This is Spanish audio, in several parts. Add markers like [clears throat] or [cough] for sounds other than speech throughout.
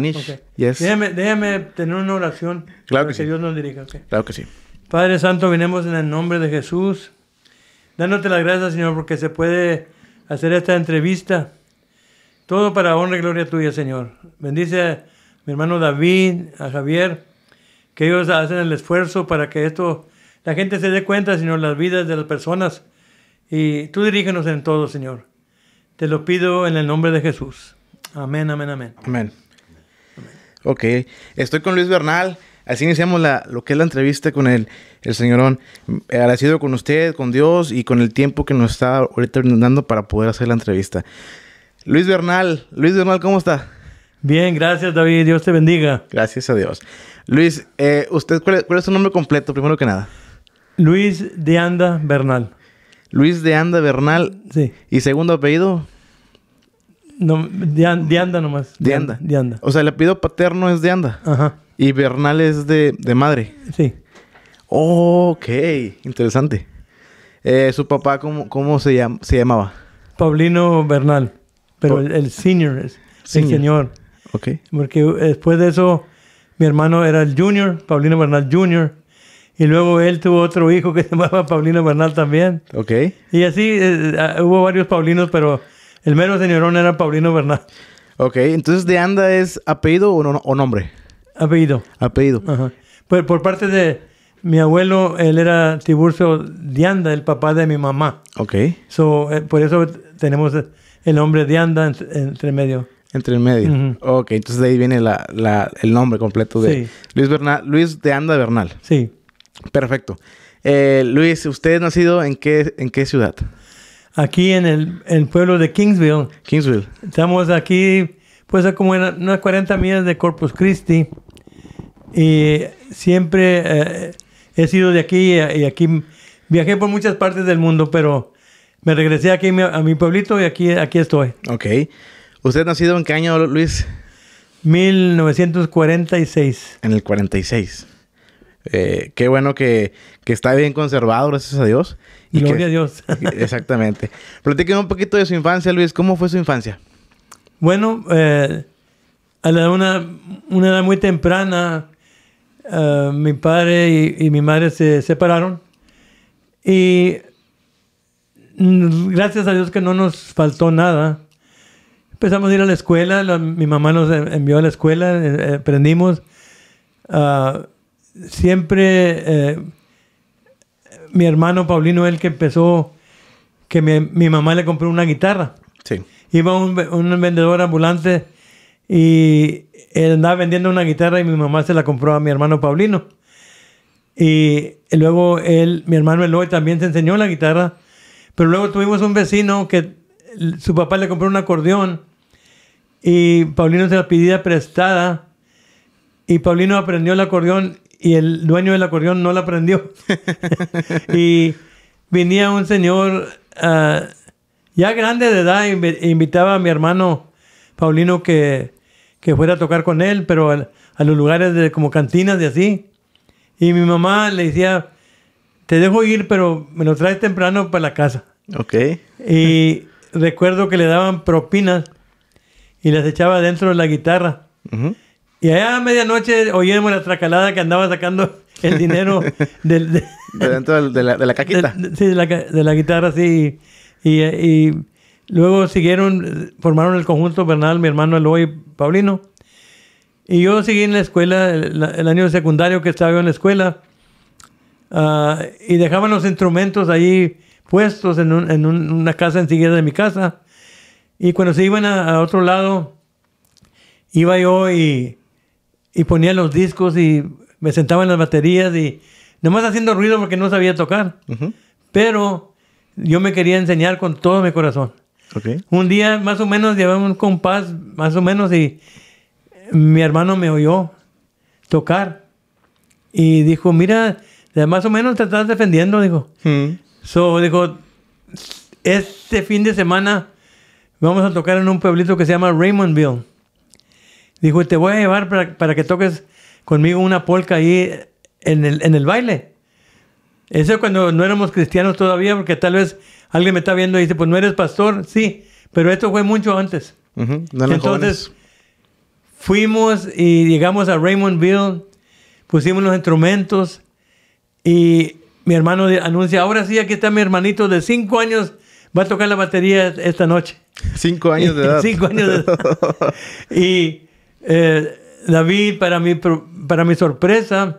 Okay. Déjame, tener una oración. que, Dios nos dirija. Claro que sí. Padre Santo, vinemos en el nombre de Jesús, dándote las gracias, Señor, porque se puede hacer esta entrevista. Todo para honra y gloria tuya, Señor. Bendice a mi hermano David, a Javier, que ellos hacen el esfuerzo para que esto, la gente se dé cuenta, Señor, las vidas de las personas. Y tú dirígenos en todo, Señor. Te lo pido en el nombre de Jesús. Amén, amén, amén. Amén. Ok, estoy con Luis Bernal. Así iniciamos la, lo que es la entrevista con el, el señorón. Agradecido con usted, con Dios y con el tiempo que nos está ahorita dando para poder hacer la entrevista. Luis Bernal, Luis Bernal, ¿cómo está? Bien, gracias David, Dios te bendiga. Gracias a Dios. Luis, eh, usted, ¿cuál es, ¿cuál es su nombre completo, primero que nada? Luis de Anda Bernal. Luis de Anda Bernal. Sí. ¿Y segundo apellido? No, de, anda nomás. De, anda. De anda. O sea, el pido paterno es de anda. Ajá. Y Bernal es de, madre. Sí. Ok, interesante. Eh, ¿Su papá cómo, cómo se, se llamaba? Paulino Bernal, pero el, senior es el señor. Ok. Porque después de eso, mi hermano era el junior, Paulino Bernal junior. y luego él tuvo otro hijo que [laughs] se llamaba Paulino Bernal también. Ok. Y así eh, eh, hubo varios Paulinos, pero el mero de era Paulino Bernal. Ok, entonces de Anda es apellido o, o nombre. Apellido. Apellido. Ajá. Pues, por, parte de mi abuelo, él era Tiburcio de Anda, el papá de mi mamá. Ok. So, eh, por eso tenemos el nombre de Anda entre medio. Entre medio. Ok, entonces de ahí viene la, el nombre completo de Luis Bernal, Luis de Anda Bernal. Sí. Perfecto. Eh, Luis, ¿usted nacido en qué, en qué ciudad? aquí en el, pueblo de Kingsville. Kingsville. Estamos aquí, pues, a como unas 40 millas de Corpus Christi. Y siempre eh, he sido de aquí y aquí viajé por muchas partes del mundo, pero me regresé aquí a mi pueblito y aquí, aquí estoy. Ok. ¿Usted nacido en qué año, Luis? 1946. En el 46. Eh, qué bueno que, está bien conservado, gracias a Dios. Y Gloria a Dios. [laughs] exactamente. Platíqueme un poquito de su infancia, Luis. ¿Cómo fue su infancia? Bueno, eh, a la una, edad muy temprana, eh, mi padre y, mi madre se separaron. Y gracias a Dios que no nos faltó nada. Empezamos a ir a la escuela, mi mamá nos envió a la escuela, aprendimos. Ah, siempre eh, mi hermano Paulino, el que empezó, que mi, mamá le compró una guitarra. Sí. Iba un, vendedor ambulante y él andaba vendiendo una guitarra y mi mamá se la compró a mi hermano Paulino. Y luego él, mi hermano Eloy también se enseñó la guitarra, pero luego tuvimos un vecino que su papá le compró un acordeón y Paulino se la pidía prestada y Paulino aprendió el acordeón y el dueño del acordeón no la prendió. [laughs] y venía un señor ah, ya grande de edad e invitaba a mi hermano Paulino que, fuera a tocar con él, pero a, los lugares de como cantinas y así. Y mi mamá le decía, te dejo ir, pero me lo traes temprano para la casa. Ok. Y recuerdo que le daban propinas y las echaba dentro de la guitarra. Y allá a medianoche oímos la tracalada que andaba sacando [laughs] el dinero del, de, de, la, de la caquita. sí, de la, de la guitarra, sí. Y, y, luego siguieron, formaron el conjunto Bernal, mi hermano Eloy Paulino. Y yo seguí en la escuela, el, año año secundario que estaba yo en la escuela. Ah, y dejaban los instrumentos ahí puestos en, en una casa enseguida de mi casa. Y cuando se iban a otro lado, iba yo y y ponía los discos y me sentaba en las baterías y nomás haciendo ruido porque no sabía tocar. Pero yo me quería enseñar con todo mi corazón. Un día más o menos llevaba un compás, más o menos, y mi hermano me oyó tocar y dijo, mira, más o menos te estás defendiendo, dijo. So, dijo, este fin de semana vamos a tocar en un pueblito que se llama Raymondville. Dijo, te voy a llevar para, que toques conmigo una polca ahí en el, en el baile. Eso cuando no éramos cristianos todavía, porque tal vez alguien me está viendo y dice, pues no eres pastor, sí, pero esto fue mucho antes. Entonces, fuimos y llegamos a Raymondville, pusimos los instrumentos y mi hermano anuncia, ahora sí, aquí está mi hermanito de cinco años, va a tocar la batería esta noche. Cinco años de [laughs] edad. cinco años de edad. [laughs] y eh, David, para mi, para mi sorpresa,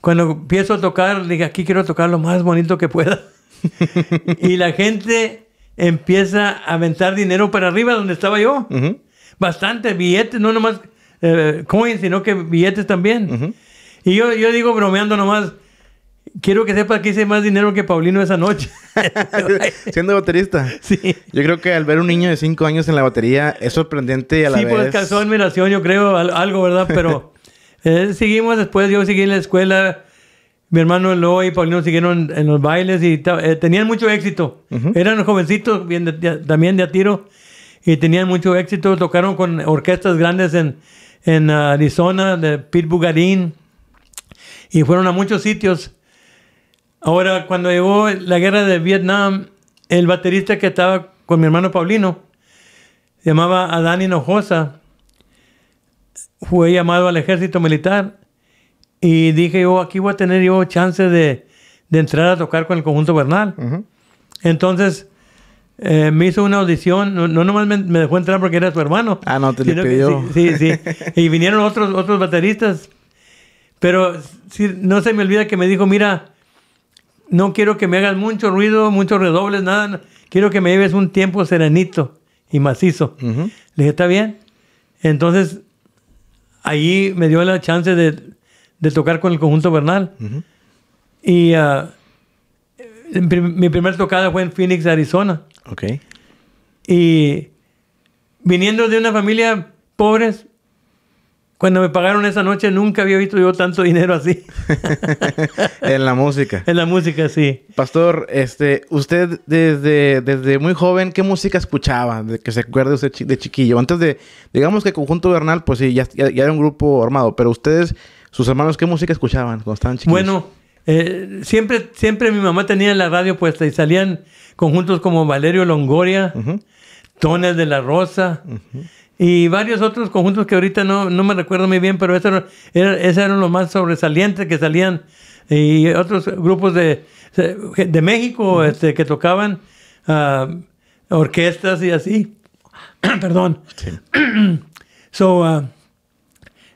cuando empiezo a tocar, dije, aquí quiero tocar lo más bonito que pueda. [laughs] y la gente empieza a aventar dinero para arriba donde estaba yo. Bastante, billetes, no nomás eh, coins, sino que billetes también. Y yo, yo digo bromeando nomás, Quiero que sepa que hice más dinero que Paulino esa noche. [laughs] Siendo baterista. Sí. Yo creo que al ver un niño de cinco años en la batería es sorprendente a la sí, vez... Sí, pues causó admiración, yo creo, algo, ¿verdad? Pero [laughs] eh, seguimos después, yo seguí en la escuela, mi hermano Eloy y Paulino siguieron en los bailes y eh, tenían mucho éxito. Eran jovencitos, bien también de a tiro, y tenían mucho éxito. Tocaron con orquestas grandes en, Arizona, de Pete Bugarín, y fueron a muchos sitios. Ahora, cuando llegó la guerra de Vietnam, el baterista que estaba con mi hermano Paulino, se llamaba Adán Hinojosa, fue llamado al ejército militar y dije yo, oh, aquí voy a tener yo chance de, entrar a tocar con el conjunto Bernal. Entonces, eh, me hizo una audición, no, nomás me, dejó entrar porque era su hermano. Ah, no, te lo pidió. sí, sí, [laughs] y vinieron otros, otros bateristas, pero sí, no se me olvida que me dijo, mira, no quiero que me hagas mucho ruido, muchos redobles, nada. Quiero que me lleves un tiempo serenito y macizo. Le dije, está bien. Entonces, ahí me dio la chance de, tocar con el conjunto Bernal. Y ah, mi primera tocada fue en Phoenix, Arizona. Ok. Y viniendo de una familia pobre... Cuando me pagaron esa noche nunca había visto yo tanto dinero así. [laughs] en la música. En la música, sí. Pastor, este, usted desde, desde muy joven, ¿qué música escuchaba? De que se acuerde usted de chiquillo. Antes de, digamos que Conjunto Bernal, pues sí, ya, era un grupo armado, pero ustedes, sus hermanos, ¿qué música escuchaban cuando estaban chiquillos? Bueno, eh, siempre, siempre mi mamá tenía la radio puesta y salían conjuntos como Valerio Longoria, Tones de la Rosa y varios otros conjuntos que ahorita no, me recuerdo muy bien, pero esos eran, eran los más sobresalientes que salían. Y otros grupos de, de México este, que tocaban ah, orquestas y así. [clears throat] Perdón. Sí. [clears throat] Ah,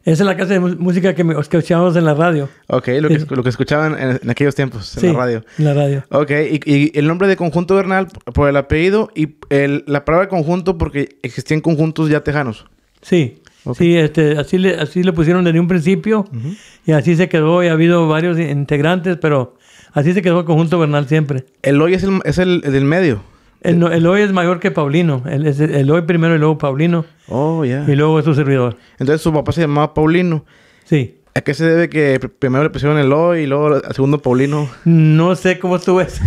esa es la clase de música que, escuchábamos en la radio. Ok, lo que, lo que escuchaban en, aquellos tiempos, en la radio. En la radio. Ok, y, el nombre de conjunto Bernal por el apellido y la palabra conjunto porque existían conjuntos ya tejanos. Sí. Sí, este, así, le, así le pusieron desde un principio y así se quedó y ha habido varios integrantes, pero así se quedó el conjunto Bernal siempre. El hoy es el, es el del medio. El, hoy es mayor que Paulino. El, es primero y luego Paulino. Oh, ya. Y luego es su servidor. Entonces su papá se llamaba Paulino. Sí. ¿A qué se debe que primero le pusieron hoy y luego al segundo Paulino? No sé cómo estuvo eso.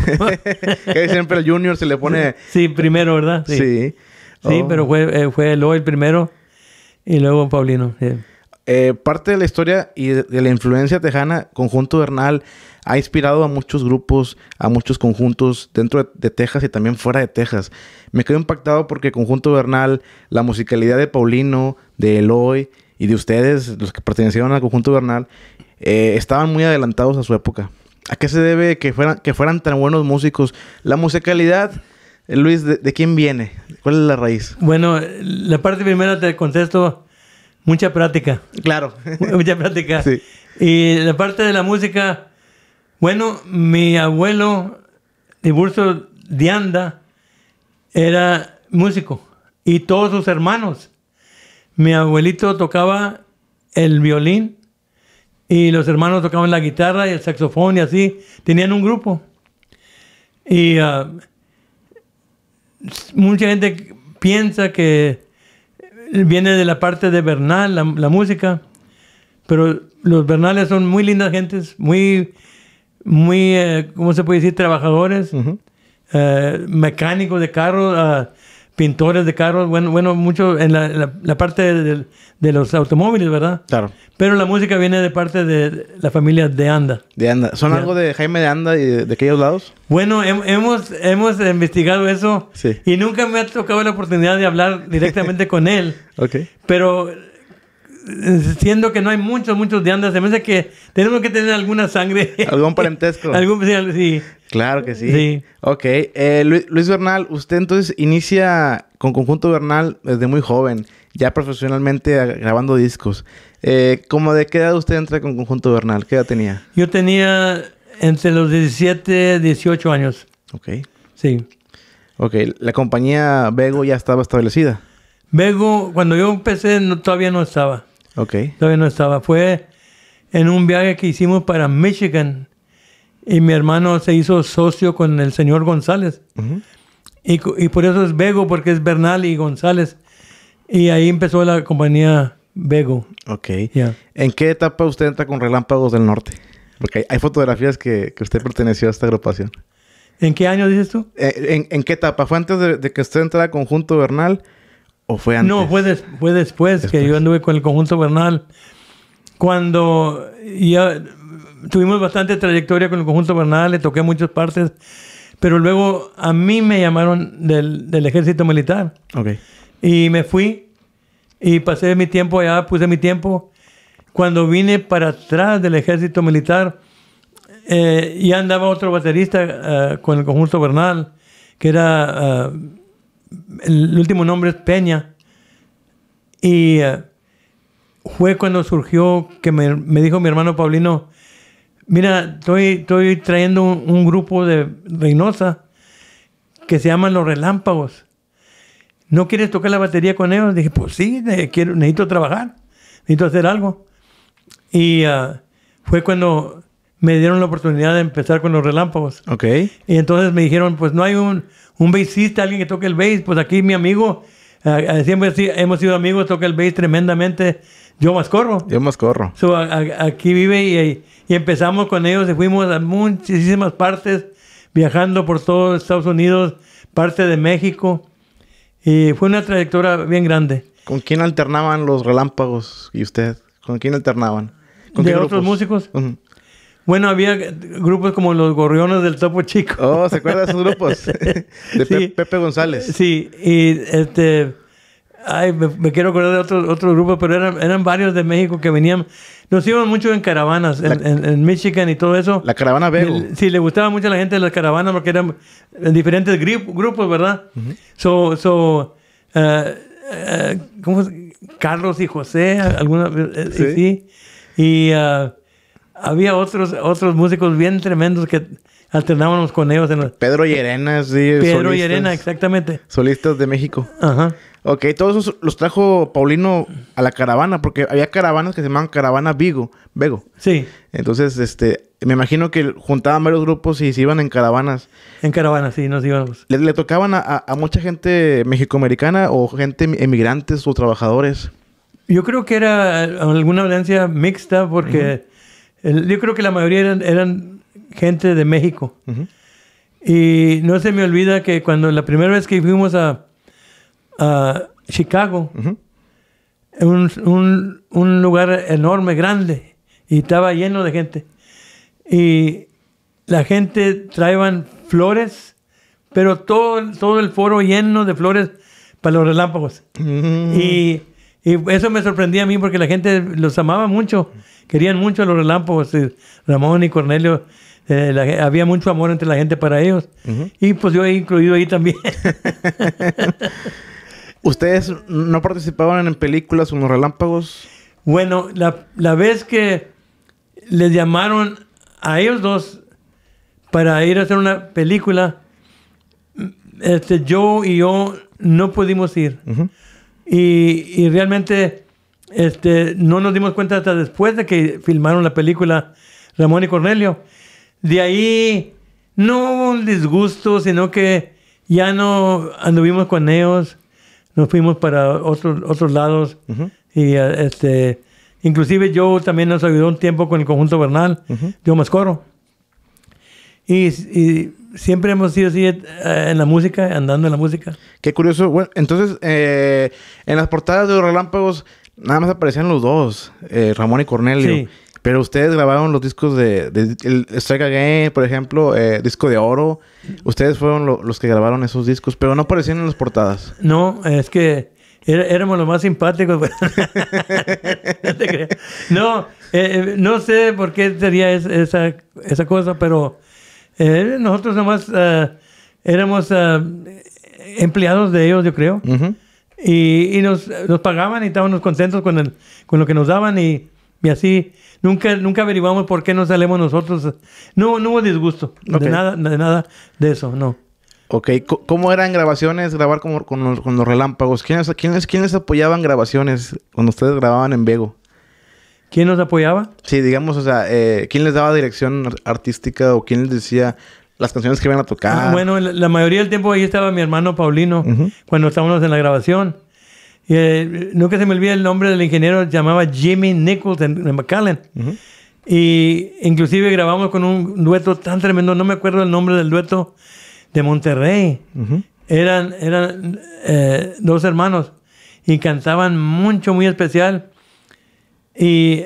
[laughs] que siempre el Junior se le pone. [laughs] Sí, primero, ¿verdad? Sí. Sí, oh. pero eh, fue, el hoy el primero y luego Paulino. Eh, parte de la historia y de, la influencia tejana, conjunto Bernal, ha inspirado a muchos grupos, a muchos conjuntos dentro de, Texas y también fuera de Texas. Me quedé impactado porque Conjunto Bernal, la musicalidad de Paulino, de Eloy y de ustedes, los que pertenecieron al Conjunto Bernal, eh, estaban muy adelantados a su época. ¿A qué se debe que fueran, que fueran tan buenos músicos? La musicalidad... Luis, ¿de, ¿de, quién viene? ¿Cuál es la raíz? Bueno, la parte primera te contesto, mucha práctica. Claro. [laughs] mucha práctica. Sí. Y la parte de la música, bueno, mi abuelo, Tiburcio de era músico y todos sus hermanos. Mi abuelito tocaba el violín y los hermanos tocaban la guitarra y el saxofón y así. Tenían un grupo. Y ah, mucha gente piensa que viene de la parte de Bernal, la música, pero los Bernales son muy lindas gentes, muy muy, eh, ¿cómo se puede decir? Trabajadores, eh, mecánicos de carros, ah, pintores de carros, bueno, bueno mucho en la, parte de, los automóviles, ¿verdad? Claro. Pero la música viene de parte de la familia de Anda. De Anda. ¿Son algo de Jaime de Anda y de, aquellos lados? Bueno, hemos, hemos investigado eso y nunca me ha tocado la oportunidad de hablar directamente [laughs] con él. Ok. Pero siendo que no hay muchos, muchos de andas, se me hace que tenemos que tener alguna sangre. Algún parentesco. [laughs] Algún, sí. Claro que sí. sí. Ok. Eh, Luis, Bernal, usted entonces inicia con Conjunto Bernal desde muy joven, ya profesionalmente grabando discos. Eh, ¿Cómo de qué edad usted entra con Conjunto Bernal? ¿Qué edad tenía? Yo tenía entre los 17, 18 años. Ok. Sí. Ok. ¿La compañía Bego ya estaba establecida? Bego, cuando yo empecé, no, todavía no estaba. Ok. Todavía no estaba. Fue en un viaje que hicimos para Michigan y mi hermano se hizo socio con el señor González. y, y, por eso es Bego, porque es Bernal y González. Y ahí empezó la compañía Bego. Ok. Ya. ¿En qué etapa usted entra con Relámpagos del Norte? Porque hay, fotografías que, que, usted perteneció a esta agrupación. ¿En qué año dices tú? Eh, ¿En, qué etapa? ¿Fue antes de, que usted entrara Conjunto Bernal? ¿O fue antes? No, fue, después, que yo anduve con el conjunto Bernal. Cuando ya tuvimos bastante trayectoria con el conjunto Bernal, le toqué muchas partes, pero luego a mí me llamaron del, ejército militar. Y me fui y pasé mi tiempo allá, puse mi tiempo. Cuando vine para atrás del ejército militar, eh, ya andaba otro baterista eh, con el conjunto Bernal, que era eh, el último nombre es Peña. Y eh, fue cuando surgió que me, dijo mi hermano Paulino, mira, estoy, estoy trayendo un, grupo de Reynosa que se llaman Los Relámpagos. ¿No quieres tocar la batería con ellos? Dije, pues sí, quiero, necesito trabajar, necesito hacer algo. Y eh, fue cuando me dieron la oportunidad de empezar con Los Relámpagos. Y entonces me dijeron, pues no hay un, un bassista, alguien que toque el bass, pues aquí mi amigo, eh, eh, siempre hemos sido amigos, toca el bass tremendamente, yo más corro. Yo más corro. aquí vive y, empezamos con ellos y fuimos a muchísimas partes, viajando por todo Estados Unidos, parte de México, y fue una trayectoria bien grande. ¿Con quién alternaban los relámpagos y usted? ¿Con quién alternaban? ¿Con otros músicos? Bueno, había grupos como los Gorriones del Topo Chico. Oh, ¿se acuerdan de esos grupos? [laughs] de Pepe González. Sí, y este. Ay, me, quiero acordar de otro, otro grupo, pero eran, eran varios de México que venían. Nos íbamos mucho en caravanas, en, en, Michigan y todo eso. La caravana Bego. Sí, le gustaba mucho a la gente de las caravanas porque eran en diferentes grupos, ¿verdad? So, so eh, eh, Carlos y José, alguna, eh, sí. sí. Y. Ah, había otros, otros músicos bien tremendos que alternábamos con ellos. En Pedro y sí. Pedro y Arena, exactamente. Solistas de México. Ajá. Ok, todos los trajo Paulino a la caravana, porque había caravanas que se llamaban Caravana Vigo, Vego. Sí. Entonces, este, me imagino que juntaban varios grupos y se iban en caravanas. En caravanas, sí, nos íbamos. ¿Le, tocaban a, mucha gente mexicoamericana o gente em, emigrantes o trabajadores? Yo creo que era alguna audiencia mixta porque yo creo que la mayoría eran, gente de México. Y no se me olvida que cuando la primera vez que fuimos a, a Chicago, un, un, lugar enorme, grande, y estaba lleno de gente. Y la gente traían flores, pero todo, todo el foro lleno de flores para los relámpagos. y, y, eso me sorprendía a mí porque la gente los amaba mucho querían mucho los relámpagos, eh, Ramón y Cornelio. Eh, había mucho amor entre la gente para ellos. Y pues yo he incluido ahí también. [laughs] ¿Ustedes no participaban en películas como Relámpagos? Bueno, la, vez que les llamaron a ellos dos para ir a hacer una película, mm, este, yo y yo no pudimos ir. y, y realmente este, no nos dimos cuenta hasta después de que filmaron la película Ramón y Cornelio. De ahí no hubo un disgusto, sino que ya no anduvimos con ellos, nos fuimos para otros, otros lados. Y eh, este, inclusive yo también nos ayudó un tiempo con el conjunto Bernal, uh yo más coro. Y, siempre hemos sido así eh, en la música, andando en la música. Qué curioso. Bueno, entonces, eh, en las portadas de los relámpagos, nada más aparecían los dos, eh, Ramón y Cornelio. Pero ustedes grabaron los discos de, de, Strike Again, por ejemplo, eh, Disco de Oro. Ustedes fueron los que grabaron esos discos, pero no aparecían en las portadas. No, es que éramos los más simpáticos. [laughs] no, eh, eh, no sé por qué sería esa, esa cosa, pero nosotros nomás más éramos empleados de ellos, yo creo y, nos, pagaban y estábamos contentos con, con lo que nos daban y, así nunca, nunca averiguamos por qué no salimos nosotros. No, hubo disgusto, de, nada, de nada de eso, no. Ok, ¿cómo eran grabaciones? Grabar como con, los, relámpagos. ¿Quiénes, quiénes, ¿Quiénes apoyaban grabaciones cuando ustedes grababan en Vego? ¿Quién nos apoyaba? Sí, digamos, o sea, eh, ¿quién les daba dirección artística o quién les decía, las canciones que iban a tocar. Ah, bueno, la, mayoría del tiempo ahí estaba mi hermano Paulino, cuando estábamos en la grabación. Eh, nunca se me olvida el nombre del ingeniero, llamaba Jimmy Nichols en, McAllen. Y inclusive grabamos con un dueto tan tremendo, no me acuerdo el nombre del dueto, de Monterrey. Eran, eran eh, dos hermanos y cantaban mucho, muy especial. Y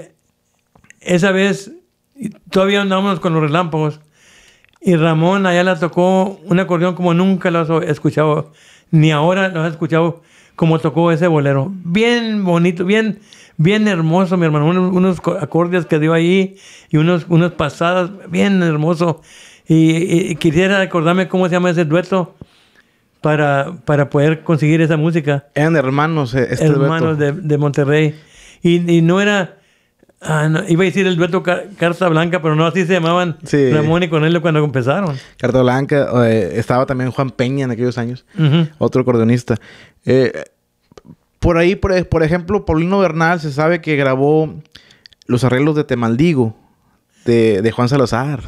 esa vez todavía andábamos con los relámpagos y Ramón allá la tocó un acordeón como nunca lo has escuchado, ni ahora lo has escuchado como tocó ese bolero. Bien bonito, bien, bien hermoso, mi hermano. Unos, acordes que dio ahí y unos, unas pasadas, bien hermoso. Y, quisiera acordarme cómo se llama ese dueto para, para poder conseguir esa música. Eran hermanos, eh, este hermanos De, de Monterrey. y no era Ah, iba a decir el dueto Carta Blanca, pero no así se llamaban sí. Ramón y Cornelio cuando comenzaron Carta Blanca, eh, estaba también Juan Peña en aquellos años, otro acordeonista. Eh, por ahí, por, por, ejemplo, Paulino Bernal se sabe que grabó los arreglos de Te Maldigo de, Juan Salazar.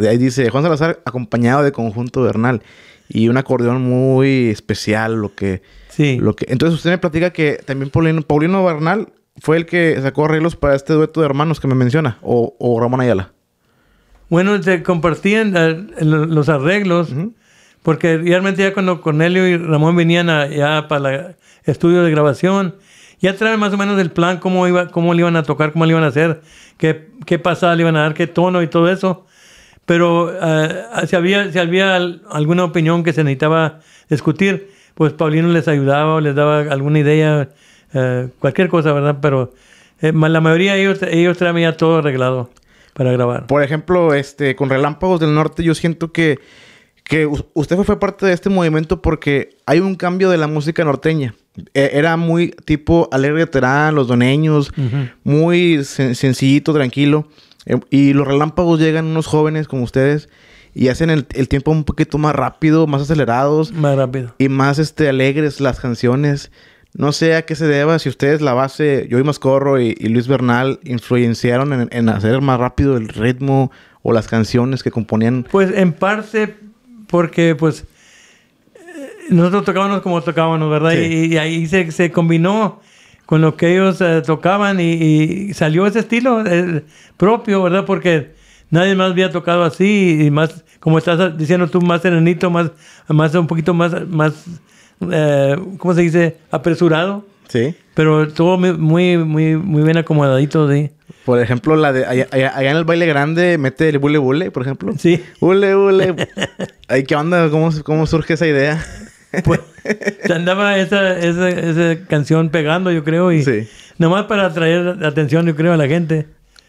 ahí dice Juan Salazar acompañado de conjunto Bernal y un acordeón muy especial, lo que... Sí. Lo que, entonces usted me platica que también Paulino, Paulino Bernal fue el que sacó arreglos para este dueto de hermanos que me menciona, o, Ramón Ayala. Bueno, se compartían eh, los arreglos, porque realmente ya cuando Cornelio y Ramón venían ya para el estudio de grabación, ya traen más o menos el plan, cómo, iba, cómo le iban a tocar, cómo le iban a hacer, qué, qué pasada le iban a dar, qué tono y todo eso. Pero eh, si, había, si había alguna opinión que se necesitaba discutir, pues Paulino les ayudaba o les daba alguna idea eh, cualquier cosa, ¿verdad? Pero eh, la mayoría de ellos, ellos traen ya todo arreglado para grabar. Por ejemplo, este, con Relámpagos del Norte, yo siento que, que usted fue parte de este movimiento porque hay un cambio de la música norteña. E, era muy tipo Alegre Terán, Los Doneños, muy sencillito, tranquilo. Eh, y los Relámpagos llegan unos jóvenes como ustedes y hacen el, el, tiempo un poquito más rápido, más acelerados. Más rápido. Y más este, alegres las canciones. No sé a qué se deba, si ustedes la base, Joey Mascorro y, Luis Bernal influenciaron en, hacer más rápido el ritmo o las canciones que componían. Pues en parte porque pues eh, nosotros tocábamos como tocábamos, ¿verdad? Y, ahí se, combinó con lo que ellos eh, tocaban y, salió ese estilo eh, propio, ¿verdad? Porque nadie más había tocado así y más, como estás diciendo tú, más serenito, más, más un poquito más, más eh, ¿cómo se dice? Apresurado. Sí. Pero todo muy, muy, muy bien acomodadito, sí. Por ejemplo, la de allá, en el baile grande mete el bule bule, por ejemplo. Sí. Bule bule. [laughs] Ay, ¿qué onda? ¿Cómo, ¿Cómo surge esa idea? pues se andaba esa, esa, canción pegando, yo creo, y sí. nomás para atraer atención, yo creo, a la gente.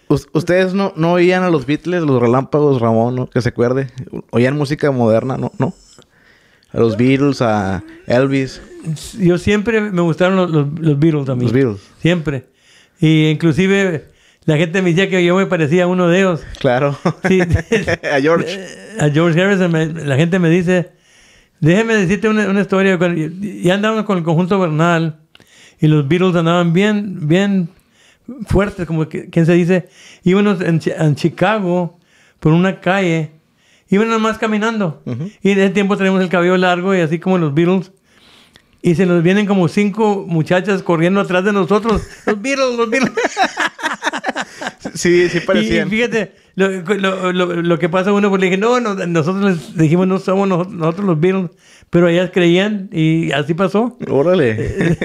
¿Ustedes no, no oían a los Beatles, los relámpagos, Ramón, ¿no? que se acuerde? ¿Oían música moderna? No, no a los Beatles, a Elvis. Yo siempre me gustaron los, los, a Beatles Los Beatles. Siempre. Y inclusive la gente me decía que yo me parecía a uno de ellos. Claro. [laughs] a George. A George Harrison. la gente me dice, déjeme decirte una, historia. Ya andábamos con el conjunto Bernal y los Beatles andaban bien, bien fuertes, como que, quien se dice. Íbamos en, en Chicago por una calle Iban nomás más caminando. Y en ese tiempo tenemos el cabello largo y así como los Beatles. Y se nos vienen como cinco muchachas corriendo atrás de nosotros. Los Beatles, los Beatles. [laughs] sí, sí parecían. Y, fíjate, lo, lo, lo, que pasa uno, pues le dije, no, nosotros les dijimos, no somos nosotros, los Beatles, pero ellas creían y así pasó. Órale.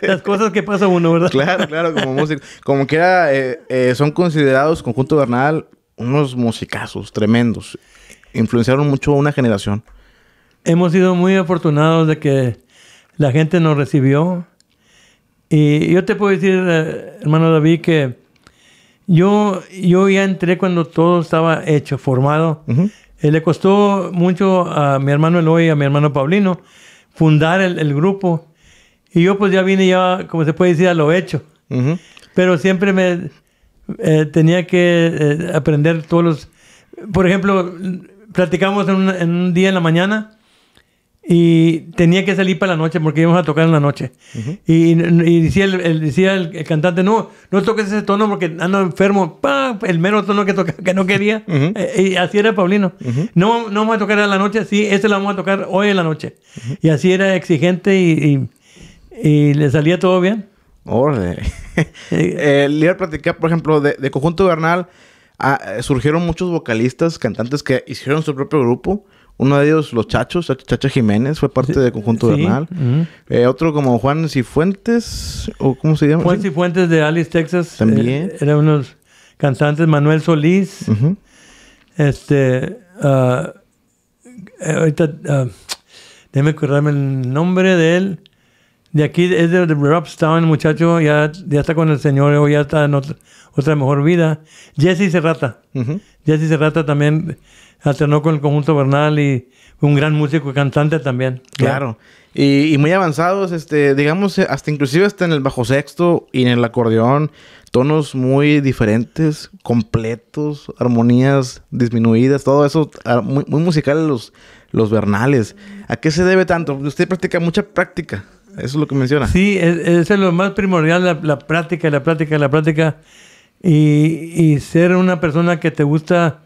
[laughs] Las cosas que pasa uno, ¿verdad? Claro, claro, como músico. Como que eh, eh, son considerados, conjunto Bernal, unos musicazos tremendos influenciaron mucho a una generación. Hemos sido muy afortunados de que la gente nos recibió. Y yo te puedo decir, eh, hermano David, que yo, yo ya entré cuando todo estaba hecho, formado. Eh, le costó mucho a mi hermano Eloy y a mi hermano Paulino fundar el, grupo. Y yo pues ya vine ya, como se puede decir, a lo hecho. Pero siempre me eh, tenía que aprender todos los... Por ejemplo, platicamos en un, día en la mañana y tenía que salir para la noche porque íbamos a tocar en la noche. y, decía, el, cantante, no, no toques ese tono porque ando enfermo. El mero tono que, no quería. Eh, y así era Paulino. no, no vamos a tocar en la noche, sí, ese lo vamos a tocar hoy en la noche. Y así era exigente y, le salía todo bien. orden [laughs] eh, eh, le por ejemplo, de, Conjunto Bernal Ah, eh, surgieron muchos vocalistas, cantantes que hicieron su propio grupo. Uno de ellos, los Chachos, Chacha Jiménez, fue parte del conjunto sí. Bernal. Eh, otro como Juan Cifuentes, o ¿cómo se llama? Juan Cifuentes de Alice, Texas. Eh, También. eran era unos cantantes, Manuel Solís. Este. Uh, ahorita. Ah, Déjame acordarme el nombre de él. De aquí es de, de Robstown, muchacho. Ya, ya está con el señor, ya está en otro otra Mejor Vida. Jesse Serrata. Jesse Serrata también alternó con el conjunto Bernal y un gran músico y cantante también. Claro. Y, muy avanzados, este, digamos, eh, hasta inclusive hasta en el bajo sexto y en el acordeón, tonos muy diferentes, completos, armonías disminuidas, todo eso ah, muy, musical los, los Bernales. ¿A qué se debe tanto? Usted practica mucha práctica. Eso es lo que menciona. Sí, eso es lo más primordial, la, la práctica, la práctica, la práctica y, y ser una persona que te gusta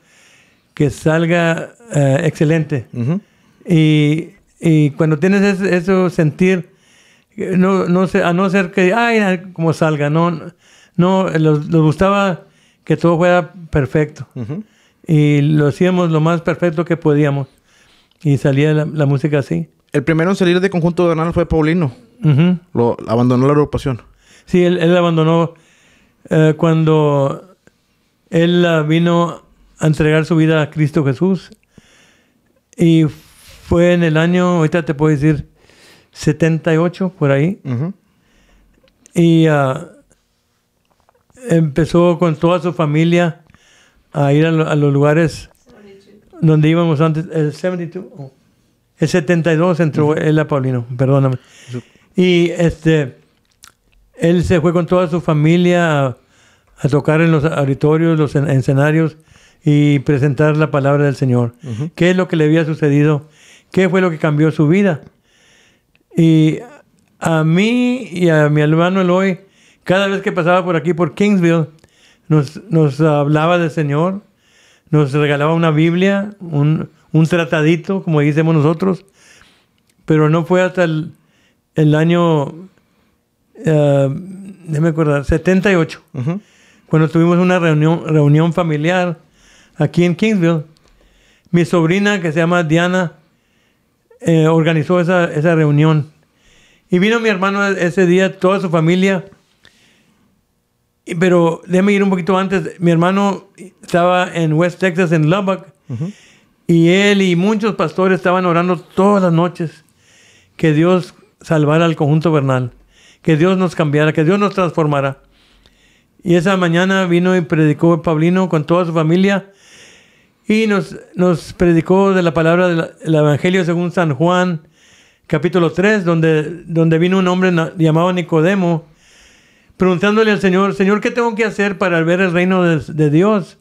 que salga eh, excelente. y, cuando tienes eso, sentir, no, no sé, a no ser que, ay, como salga, no, no, gustaba que todo fuera perfecto. Y lo hacíamos lo más perfecto que podíamos. Y salía la, música así. El primero en salir de Conjunto de Hernández fue Paulino. lo, abandonó la agrupación. Sí, él, él abandonó eh, cuando él ah, vino a entregar su vida a Cristo Jesús y fue en el año, ahorita te puedo decir, 78, por ahí. Y ah, empezó con toda su familia a ir a, los lugares donde íbamos antes. El 72, el 72 entró él a Paulino, perdóname. Y este él se fue con toda su familia a, tocar en los auditorios, los en, escenarios y presentar la palabra del Señor. ¿Qué es lo que le había sucedido? ¿Qué fue lo que cambió su vida? Y a mí y a mi hermano Eloy, cada vez que pasaba por aquí, por Kingsville, nos, hablaba del Señor, nos regalaba una Biblia, un, tratadito, como decimos nosotros, pero no fue hasta el año Em, déjame acordar, 78, cuando tuvimos una reunión, reunión familiar aquí en Kingsville, mi sobrina que se llama Diana eh, organizó esa, esa reunión. Y vino mi hermano e-, ese día, toda su familia. Pero déjame ir un poquito antes. Mi hermano estaba en West Texas, en Lubbock. Y él y muchos pastores estaban orando todas las noches que Dios salvara al conjunto Bernal que Dios nos cambiara, que Dios nos transformara. Y esa mañana vino y predicó Pablino con toda su familia y nos, nos predicó de la palabra del Evangelio según San Juan, capítulo 3, donde, donde vino un hombre llamado Nicodemo, preguntándole al Señor, Señor, ¿qué tengo que hacer para ver el reino de, de Dios?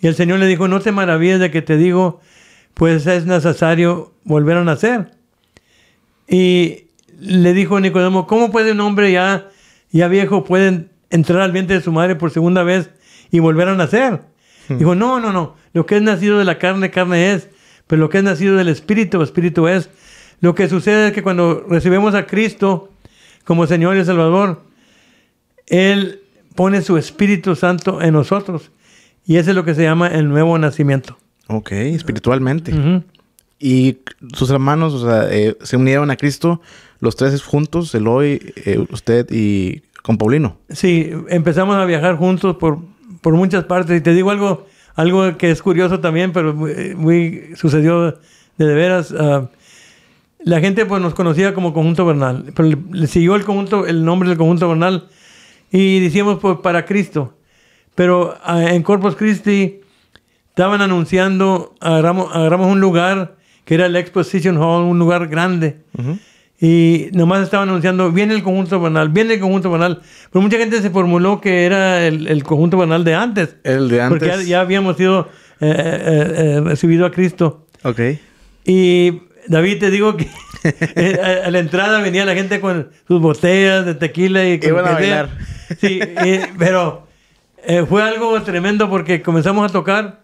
Y el Señor le dijo, no te maravilles de que te digo, pues es necesario volver a nacer. Y le dijo Nicodemo, ¿cómo puede un hombre ya, ya viejo puede entrar al vientre de su madre por segunda vez y volver a nacer? Hmm. Dijo, no, no, no, lo que es nacido de la carne, carne es, pero lo que es nacido del espíritu, espíritu es. Lo que sucede es que cuando recibimos a Cristo como Señor y Salvador, Él pone su Espíritu Santo en nosotros. Y ese es lo que se llama el nuevo nacimiento. Ok, espiritualmente. Y sus hermanos, o sea, eh, se unieron a Cristo, los tres juntos, Eloy, eh, usted y con Paulino. Sí, empezamos a viajar juntos por, por muchas partes. Y te digo algo, algo que es curioso también, pero muy, eh, sucedió de, veras. Ah, la gente pues nos conocía como Conjunto Bernal, pero le, siguió el conjunto, el nombre del Conjunto Bernal y decíamos pues para Cristo. Pero ah, en Corpus Christi estaban anunciando, agarramos un lugar que era el Exposition Hall, un lugar grande. Y nomás estaban anunciando, viene el conjunto banal, viene el conjunto banal. Pero mucha gente se formuló que era el, el conjunto banal de antes. El de antes. Porque ya, habíamos sido eh, eh, eh, recibido a Cristo. Ok. Y David, te digo que [laughs] eh, a, la entrada venía la gente con sus botellas de tequila y... Con Iban a bailar. Sí, pero fue algo tremendo porque comenzamos a tocar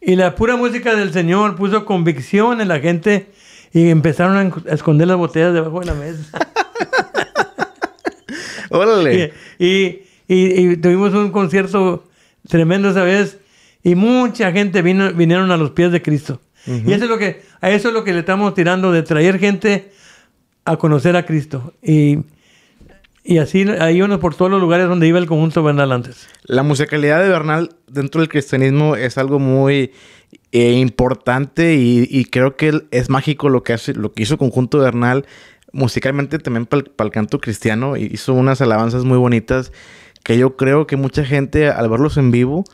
y la pura música del Señor puso convicción en la gente y empezaron a esconder las botellas debajo de la mesa. [laughs] Órale. Y, tuvimos un concierto tremendo esa vez y mucha gente vino, vinieron a los pies de Cristo. Y eso es lo que, a eso es lo que le estamos tirando, de traer gente a conocer a Cristo. Y y así hay uno por todos los lugares donde iba el conjunto Bernal antes. La musicalidad de Bernal dentro del cristianismo es algo muy eh, importante y, creo que es mágico lo que, hace, lo que hizo el conjunto Bernal musicalmente también para el canto cristiano. Hizo unas alabanzas muy bonitas que yo creo que mucha gente al verlos en vivo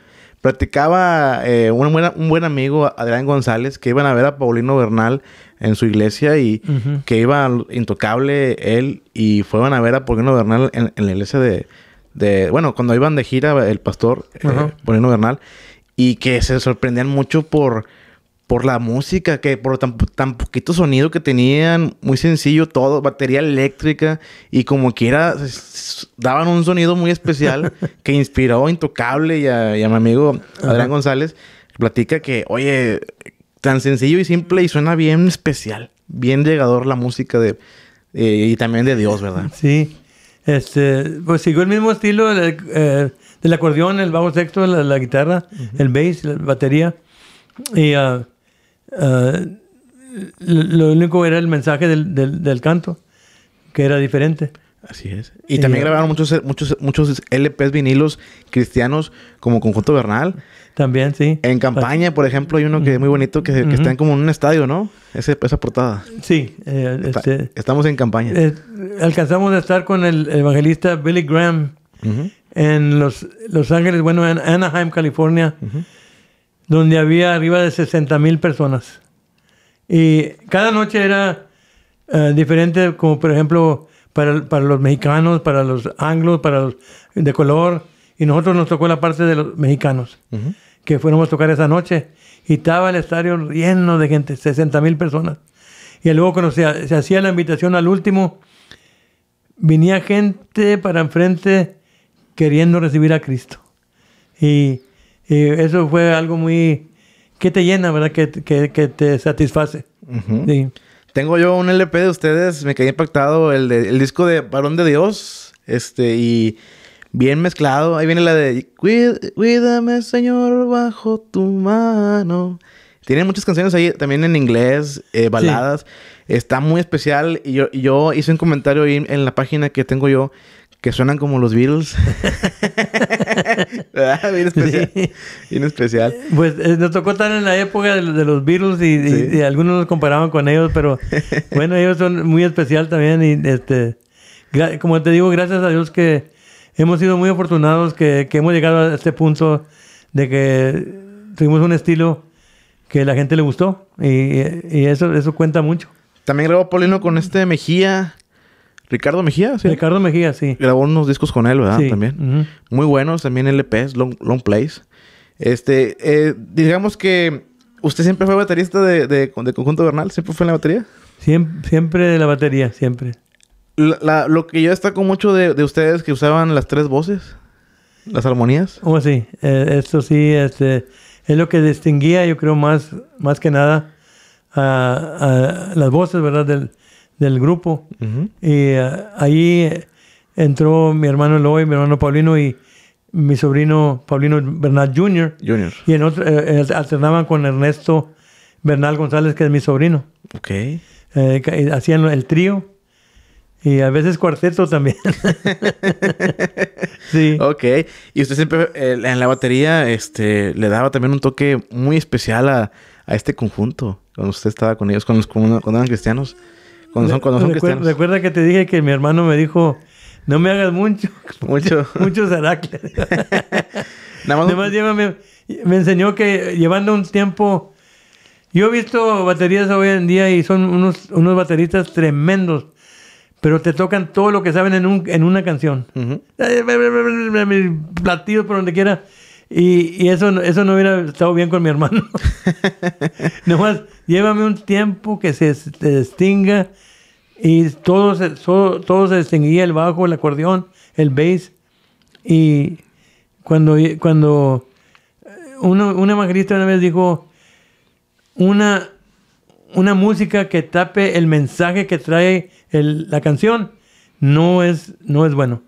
practicaba eh, un, buen, un buen amigo, Adrián González, que iban a ver a Paulino Bernal en su iglesia y que iba intocable él y fueron a ver a Paulino Bernal en, la iglesia de, de, Bueno, cuando iban de gira el pastor eh, Paulino Bernal y que se sorprendían mucho por por la música, que por tan, tan poquito sonido que tenían, muy sencillo todo, batería eléctrica y como quiera daban un sonido muy especial [laughs] que inspiró Intocable y a, y mi amigo Adrián González. Platica que, oye, tan sencillo y simple y suena bien especial, bien llegador la música de eh, y también de Dios, ¿verdad? Sí, este, pues siguió el mismo estilo eh, del acordeón, el bajo sexto, la, guitarra, el bass, la batería y... Ah, eh, lo único era el mensaje del, del, canto, que era diferente. Así es. Y, también eh, grabaron muchos, muchos, muchos LPs vinilos cristianos como Conjunto Bernal. También, sí. En campaña, por ejemplo, hay uno que es muy bonito que, está en como en un estadio, ¿no? Ese, esa portada. Sí. Eh, este, estamos en campaña. alcanzamos a estar con el evangelista Billy Graham en los, los Ángeles, bueno, en Anaheim, California donde había arriba de 60 mil personas. Y cada noche era eh, diferente, como por ejemplo para, para, los mexicanos, para los anglos, para los de color. Y nosotros nos tocó la parte de los mexicanos, que fuéramos a tocar esa noche. Y estaba el estadio lleno de gente, 60 mil personas. Y luego cuando se, se hacía la invitación al último, venía gente para enfrente queriendo recibir a Cristo. Y y eso fue algo muy... que te llena, ¿verdad? Que, te satisface. Tengo yo un LP de ustedes, me quedé impactado, el, de, el disco de Varón de Dios, este, y bien mezclado. Ahí viene la de Cuídame, Señor, bajo tu mano. Tiene muchas canciones ahí también en inglés, eh, baladas. Está muy especial. Y yo, yo hice un comentario ahí en la página que tengo yo que suenan como los Beatles. [laughs] Ah, bien especial. Bien especial. Pues eh, nos tocó estar en la época de, los Beatles y, algunos nos comparaban con ellos, pero [laughs] bueno, ellos son muy especial también y este, como te digo, gracias a Dios que hemos sido muy afortunados que, hemos llegado a este punto de que tuvimos un estilo que la gente le gustó y, eso, eso cuenta mucho. También grabó Polino con este Mejía. Ricardo Mejía, sí. Ricardo Mejía, sí. Grabó unos discos con él, ¿verdad? También. Muy buenos, también LPs, long, long plays. Este, eh, digamos que usted siempre fue baterista de, de, Conjunto Bernal, siempre fue en la batería. Siempre, siempre la batería, siempre. lo que yo destaco mucho de, de, ustedes que usaban las tres voces, las armonías. Oh, sí, eh, esto sí, este, es lo que distinguía, yo creo, más, más que nada a, a las voces, ¿verdad? Del, del grupo. Y eh, ahí entró mi hermano Eloy, mi hermano Paulino y mi sobrino Paulino Bernal Jr. Junior. Y en otro, eh, eh, alternaban con Ernesto Bernal González, que es mi sobrino. Ok. hacían el trío. Y a veces cuarteto también. [laughs] sí. Ok. Y usted siempre en la batería este, le daba también un toque muy especial a, a este conjunto. Cuando usted estaba con ellos, con cuando eran cristianos. Cuando son, Recuerda que te dije que mi hermano me dijo, no me hagas mucho. Mucho. Muchos además Nada me enseñó que llevando un tiempo... Yo he visto baterías hoy en día y son unos, unos bateristas tremendos, pero te tocan todo lo que saben en, un, en una canción. Uh Platillos por donde quiera. Y, eso, eso no hubiera estado bien con mi hermano. [laughs] Nomás, llévame un tiempo que se, distinga y todo se, distinguía, el bajo, el acordeón, el bass. Y cuando, cuando eh, uno, una vez dijo, una, una música que tape el mensaje que trae la canción no es, no es bueno.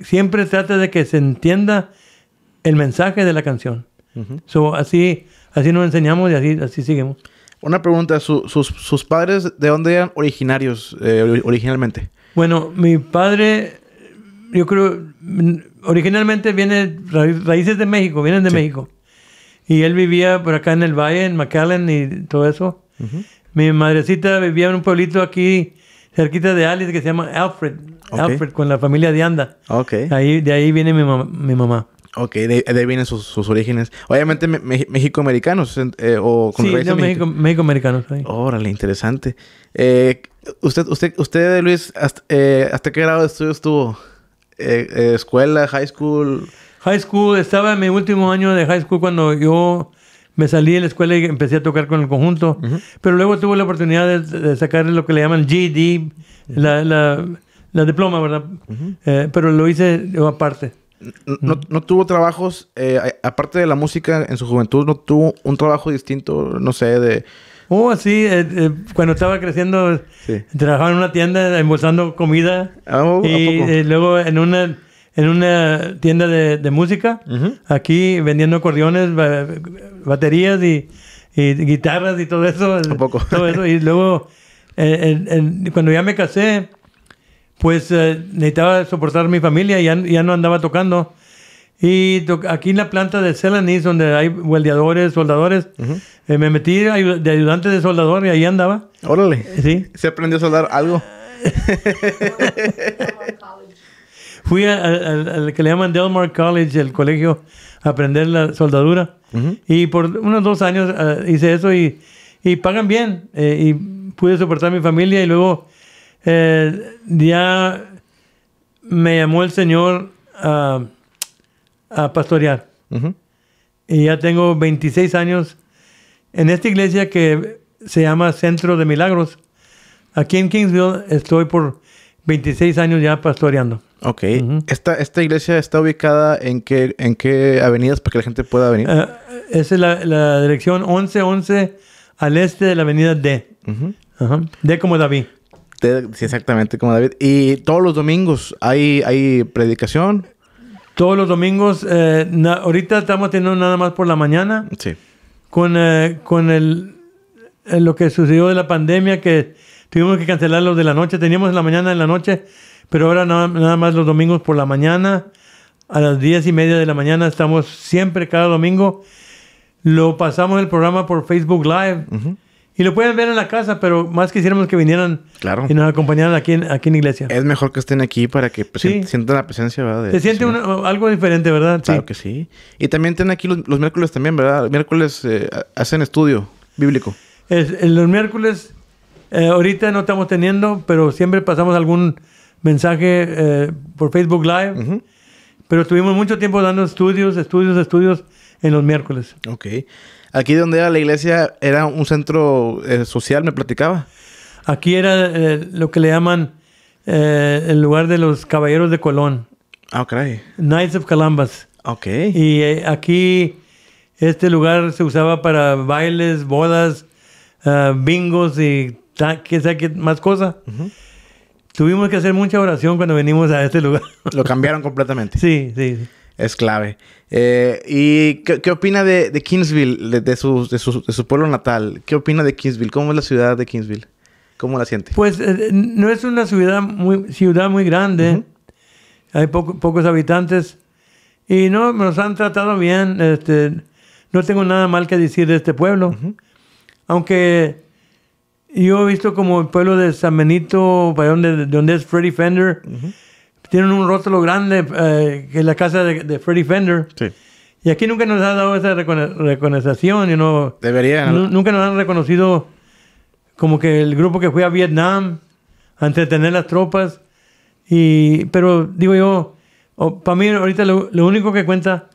Siempre trata de que se entienda el mensaje de la canción. así, así nos enseñamos y así, así seguimos. Una pregunta, ¿Sus, sus, sus padres de dónde eran originarios eh, originalmente? Bueno, mi padre, yo creo, mm, originalmente viene raíces de México, vienen de México. Y él vivía por acá en el valle, en McAllen y todo eso. Mi madrecita vivía en un pueblito aquí, cerquita de Alice, que se llama Alfred. Alfred, con la familia de Anda. Ahí, de ahí viene mi, mi mamá. Ok, de, de ahí vienen sus, orígenes. Obviamente ¿México-americanos? Eh, o con Sí, no, México, mexicoamericanos. Órale, interesante. Eh, usted, usted, usted, Luis, hasta, eh, ¿hasta qué grado de estudio estuvo? ¿Escuela, high school? High school, estaba en mi último año de high school cuando yo me salí de la escuela y empecé a tocar con el conjunto. Pero luego tuve la oportunidad de, sacar lo que le llaman GD, e la, la, la, diploma, ¿verdad? pero lo hice yo aparte no, tuvo trabajos, eh, aparte de la música, en su juventud no tuvo un trabajo distinto, no sé, de... Oh, sí, eh, eh, cuando estaba creciendo, trabajaba en una tienda embolsando comida ah, y luego en una, en una tienda de, música, aquí vendiendo acordeones, baterías y, guitarras y todo eso. Todo eso. Y luego, cuando ya me casé, pues eh, necesitaba soportar a mi familia, y ya no andaba tocando. Y aquí en la planta de Celanis, donde hay weldeadores, soldadores, eh, me metí de ayudante de soldador y ahí andaba. Órale. Sí. ¿Se aprendió a soldar algo? [laughs] Fui al que le llaman Delmar College, el colegio, a aprender la soldadura. Y por unos dos años eh, hice eso y, y pagan bien. y pude soportar a mi familia y luego eh, ya me llamó el Señor a, pastorear. Y ya tengo 26 años en esta iglesia que se llama Centro de Milagros. Aquí en Kingsville estoy por 26 años ya pastoreando. Ok. esta, iglesia está ubicada en qué, en qué avenidas para que la gente pueda venir? Eh, esa es la, dirección 1111 al este de la avenida D. D como David sí, exactamente como David. Y todos los domingos hay, hay predicación. Todos los domingos, eh, ahorita estamos teniendo nada más por la mañana. Sí. Con, eh, con el, eh, lo que sucedió de la pandemia, que tuvimos que cancelar los de la noche. Teníamos la mañana, en la noche, pero ahora nada, más los domingos por la mañana. A las diez y media de la mañana estamos siempre cada domingo. Lo pasamos el programa por Facebook Live. Y lo pueden ver en la casa, pero más quisiéramos que vinieran y nos acompañaran aquí en, aquí en iglesia. Es mejor que estén aquí para que pues, sientan la presencia, ¿verdad? De, Se siente algo diferente, ¿verdad? Claro que sí. Y también tienen aquí los, miércoles también, ¿verdad? Miércoles eh, hacen estudio bíblico. en eh, los miércoles, eh, ahorita no estamos teniendo, pero siempre pasamos algún mensaje por Facebook Live. Pero estuvimos mucho tiempo dando estudios, estudios, estudios en los miércoles. Ok. Aquí donde era la iglesia, ¿era un centro eh, social, me platicaba? Aquí era eh, lo que le llaman eh, el lugar de los caballeros de Colón. Ah, Knights of Columbus. Ok. Y aquí este lugar se usaba para bailes, bodas, bingos y qué sé que más cosas. Tuvimos que hacer mucha oración cuando venimos a este lugar. Lo [laughs] cambiaron completamente. sí, sí. Es clave. Eh, ¿Y qué, opina de, Kingsville, de, su, pueblo natal? ¿Qué opina de Kingsville? ¿Cómo es la ciudad de Kingsville? ¿Cómo la siente? Pues eh, eh, no es una ciudad muy, ciudad muy grande. Hay pocos habitantes. Y no, nos han tratado bien. Este, no tengo nada mal que decir de este pueblo. Aunque yo he visto como el pueblo de San Benito, para donde, es Freddy Fender tienen un rótulo grande eh, que es la casa de, de Freddy Fender. Sí. Y aquí nunca nos ha dado esa reconocimiento. Deberían. Nunca nos han reconocido como que el grupo que fue a Vietnam a entretener las tropas. Y, pero digo yo, para mí ahorita lo, único que cuenta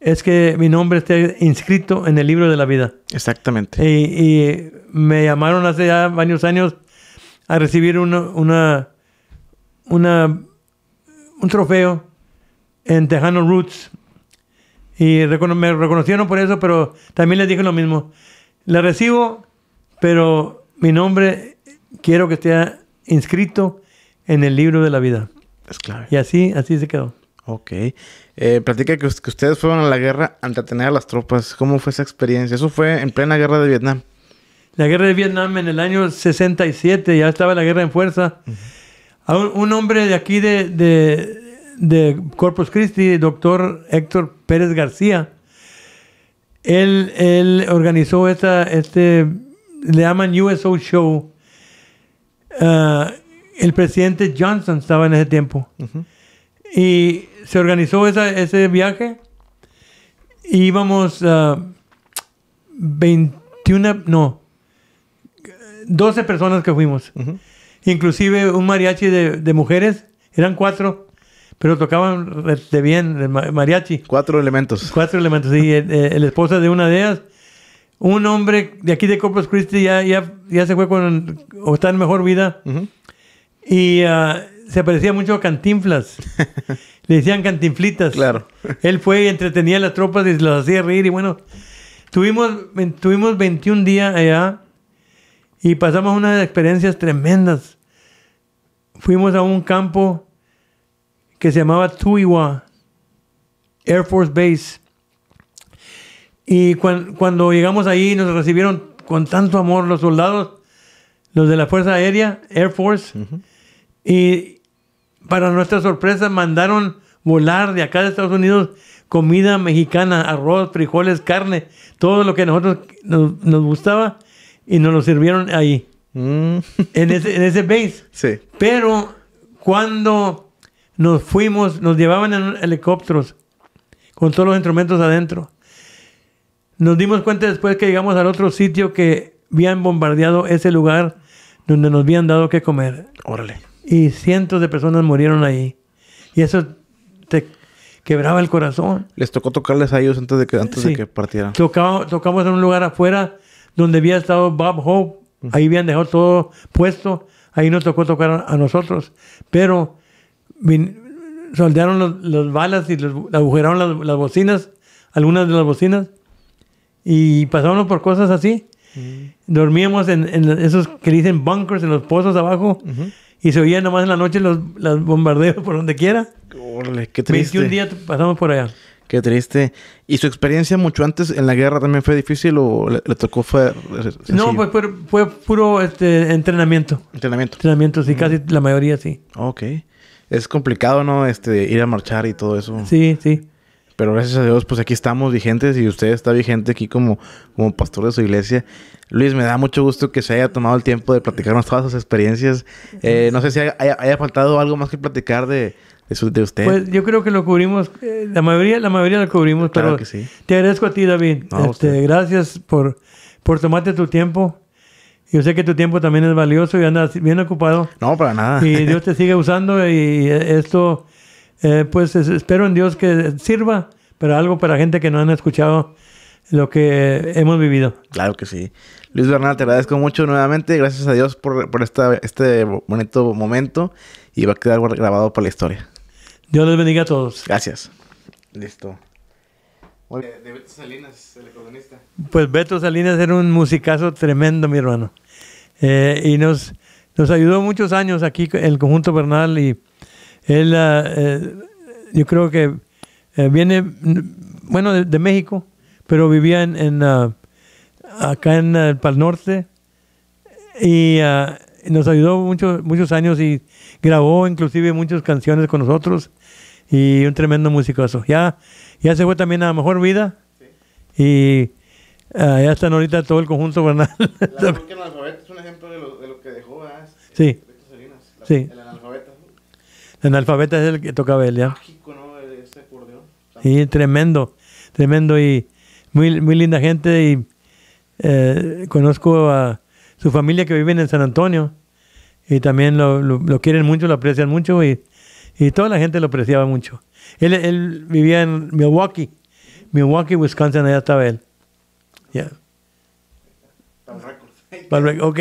es que mi nombre esté inscrito en el libro de la vida. Exactamente. Y, me llamaron hace ya varios años a recibir una, una, una un trofeo en Tejano Roots y me reconocieron por eso, pero también les dije lo mismo. La recibo, pero mi nombre quiero que esté inscrito en el libro de la vida. Es clave. Y así, así se quedó. Ok. Eh, platica que, ustedes fueron a la guerra a entretener a las tropas. ¿Cómo fue esa experiencia? Eso fue en plena guerra de Vietnam. La guerra de Vietnam en el año 67, ya estaba la guerra en fuerza un, hombre de aquí de, Corpus Christi, doctor Héctor Pérez García, él, organizó esta, este, le llaman USO Show. Ah, el presidente Johnson estaba en ese tiempo. Y se organizó ese viaje. íbamos 21, no, 12 personas que fuimos inclusive un mariachi de, mujeres, eran cuatro, pero tocaban de bien el mariachi. Cuatro elementos. Cuatro elementos, y el, esposa de una de ellas, un hombre de aquí de Corpus Christi ya, ya, ya se fue con, o está en mejor vida, y ah, se parecía mucho a Cantinflas. [laughs] Le decían cantinflitas. Claro. Él fue y entretenía a las tropas y las hacía reír. Y bueno, tuvimos, tuvimos 21 días allá y pasamos unas experiencias tremendas. Fuimos a un campo que se llamaba Tuiwa Air Force Base. Y cuando llegamos ahí nos recibieron con tanto amor los soldados, los de la Fuerza Aérea, Air Force. Y para nuestra sorpresa mandaron volar de acá de Estados Unidos comida mexicana, arroz, frijoles, carne, todo lo que a nosotros nos gustaba y nos lo sirvieron ahí. Mm. [laughs] En, ese, en ese base. Sí. Pero cuando nos fuimos, nos llevaban en helicópteros con todos los instrumentos adentro. Nos dimos cuenta después que llegamos al otro sitio que habían bombardeado ese lugar donde nos habían dado que comer. Órale. Y cientos de personas murieron ahí. Y eso te quebraba el corazón. Les tocó tocarles a ellos antes de que, antes de que partieran. tocamos en un lugar afuera donde había estado Bob Hope, ahí habían dejado todo puesto, ahí nos tocó tocar a nosotros, pero soldaron las balas y los, agujeraron las, bocinas, algunas de las bocinas, y pasábamos por cosas así. Mm. Dormíamos en, esos que dicen bunkers, en los pozos abajo, y se oían nomás en la noche los, los bombardeos [laughs] por donde quiera. qué triste. 21 días pasamos por allá. Qué triste. ¿Y su experiencia mucho antes en la guerra también fue difícil o le, tocó fue eh, eh, No, fue, puro este, entrenamiento. Entrenamiento. Entrenamiento, sí, casi la mayoría sí. Ok. Es complicado, ¿no? Este, ir a marchar y todo eso. Sí, sí. Pero gracias a Dios, pues aquí estamos vigentes y usted está vigente aquí como, como pastor de su iglesia. Luis, me da mucho gusto que se haya tomado el tiempo de platicarnos todas sus experiencias. Eh, no sé si haya, faltado algo más que platicar de, eso de usted. Pues yo creo que lo cubrimos, eh, la mayoría, la mayoría lo cubrimos, pero te agradezco a ti, David. Este, gracias por, por tomarte tu tiempo. Yo sé que tu tiempo también es valioso y andas bien ocupado. No, para nada. Y Dios te sigue usando y esto, eh, pues espero en Dios que sirva para algo para gente que no han escuchado lo que hemos vivido. Claro que sí. Luis Bernal, te agradezco mucho nuevamente. Gracias a Dios por, por esta, este bonito momento y va a quedar grabado para la historia. Dios les bendiga a todos. Gracias. Listo. De, Beto Salinas, el economista. Pues Beto Salinas era un musicazo tremendo, mi hermano. Eh, y nos, nos ayudó muchos años aquí el conjunto Bernal y él, ah, eh, yo creo que eh, viene, bueno, de, México, pero vivía en, ah, acá en el Pal Norte y ah, nos ayudó mucho, muchos años y grabó inclusive muchas canciones con nosotros y un tremendo musicoso. Ya, ya se fue también a Mejor Vida y ah, ya están ahorita todo el conjunto Bernal. [laughs] El es un ejemplo de lo, que dejó sí. sí. El analfabeta. es el que tocaba él, ¿ya? ¿no? Ese Y tremendo, tremendo y muy, muy linda gente y eh, conozco a su familia que viven en San Antonio y también lo, lo, lo quieren mucho, lo aprecian mucho y y toda la gente lo apreciaba mucho. Él, vivía en Milwaukee, Milwaukee, Wisconsin, allá estaba él. Para Ok.